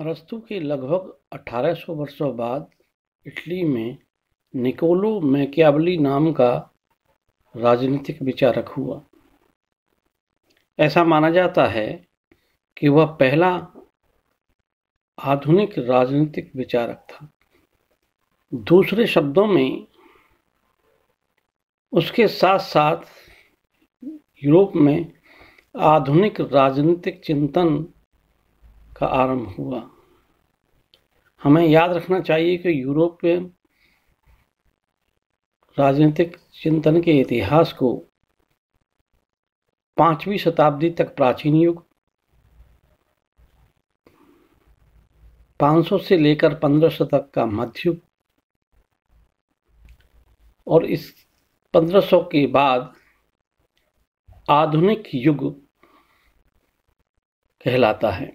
अरस्तु के लगभग 1800 वर्षों बाद इटली में निकोलो मैकियावली नाम का राजनीतिक विचारक हुआ ऐसा माना जाता है कि वह पहला आधुनिक राजनीतिक विचारक था दूसरे शब्दों में उसके साथ साथ यूरोप में आधुनिक राजनीतिक चिंतन का आरंभ हुआ हमें याद रखना चाहिए कि यूरोप राजनीतिक चिंतन के इतिहास को पांचवी शताब्दी तक प्राचीन युग 500 से लेकर 1500 तक का मध्य युग और इस 1500 के बाद आधुनिक युग कहलाता है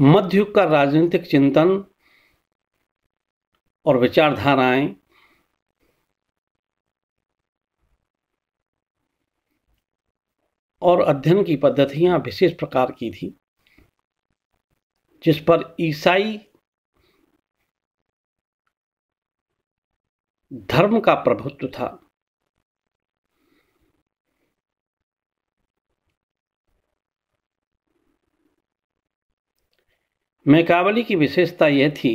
मध्ययुग का राजनीतिक चिंतन और विचारधाराएं और अध्ययन की पद्धतियां विशेष प्रकार की थी जिस पर ईसाई धर्म का प्रभुत्व था मैकावली की विशेषता यह थी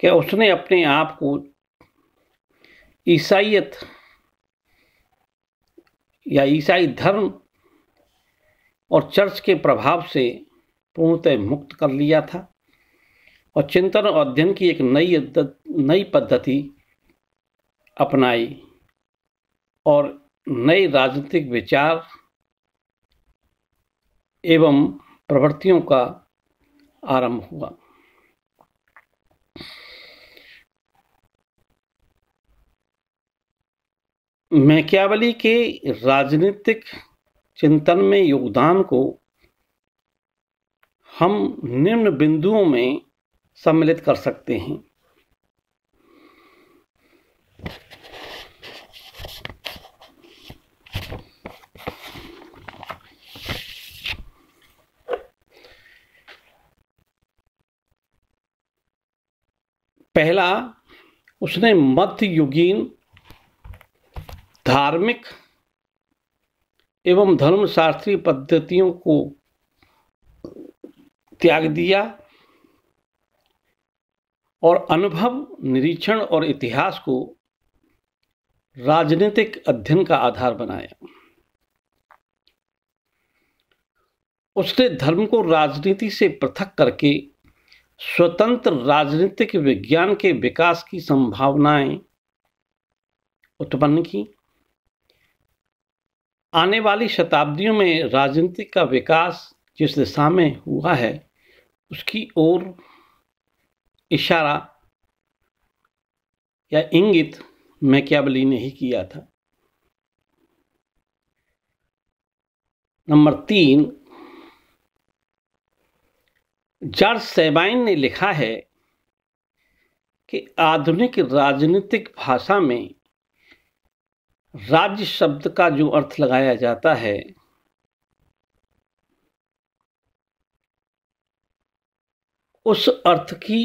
कि उसने अपने आप को ईसाइत या ईसाई धर्म और चर्च के प्रभाव से पूर्णतः मुक्त कर लिया था और चिंतन और अध्ययन की एक नई नई पद्धति अपनाई और नए राजनीतिक विचार एवं प्रवृत्तियों का आरंभ हुआ मैक्यावली के राजनीतिक चिंतन में योगदान को हम निम्न बिंदुओं में सम्मिलित कर सकते हैं पहला उसने मध्ययुगीन धार्मिक एवं धर्मशास्त्री पद्धतियों को त्याग दिया और अनुभव निरीक्षण और इतिहास को राजनीतिक अध्ययन का आधार बनाया उसने धर्म को राजनीति से पृथक करके स्वतंत्र राजनीतिक विज्ञान के विकास की संभावनाएं उत्पन्न की आने वाली शताब्दियों में राजनीति का विकास जिस दिशा में हुआ है उसकी ओर इशारा या इंगित मैकियावली ने ही किया था नंबर तीन जॉर्ज सेबाइन ने लिखा है कि आधुनिक राजनीतिक भाषा में राज्य शब्द का जो अर्थ लगाया जाता है उस अर्थ की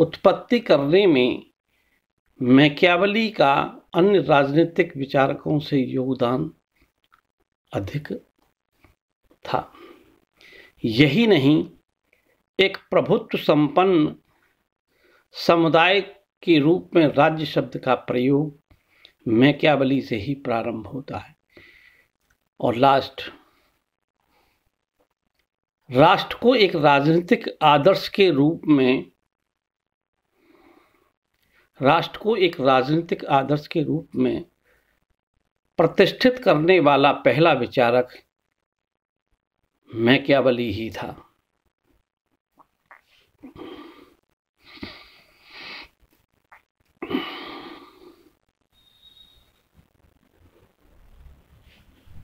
उत्पत्ति करने में मैक्यावली का अन्य राजनीतिक विचारकों से योगदान अधिक था यही नहीं एक प्रभुत्व संपन्न समुदाय के रूप में राज्य शब्द का प्रयोग मैक्यावली से ही प्रारंभ होता है और लास्ट राष्ट्र को एक राजनीतिक आदर्श के रूप में राष्ट्र को एक राजनीतिक आदर्श के रूप में प्रतिष्ठित करने वाला पहला विचारक मैक्यावली ही था Thank you.